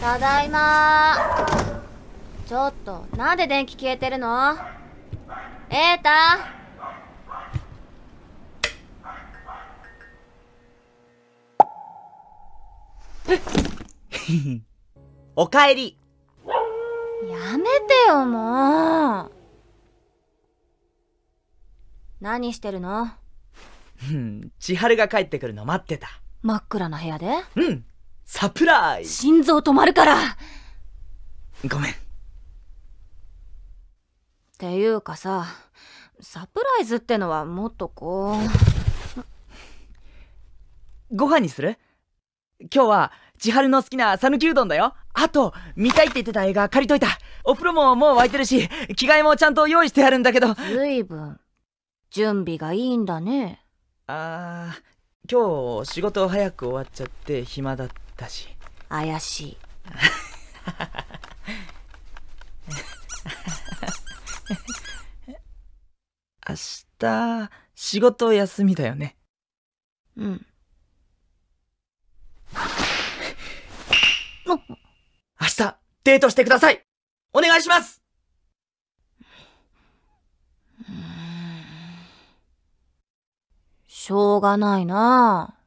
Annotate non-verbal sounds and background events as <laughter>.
ただいまちょっと、なんで電気消えてるのエータえ <laughs> おかえりやめてよ、もう何してるのうん、千春が帰ってくるの待ってた。真っ暗な部屋でうんサプライ心臓止まるからごめん。っていうかさ、サプライズってのはもっとこう。ご飯にする今日は千春の好きな讃岐うどんだよ。あと、見たいって言ってた映画借りといた。お風呂ももう沸いてるし、着替えもちゃんと用意してあるんだけど。ずいぶん、準備がいいんだね。あー、今日仕事早く終わっちゃって暇だった。ったし怪しい明日仕事休みだよねうんも明日デートしてくださいお願いしますしょうがないなあ。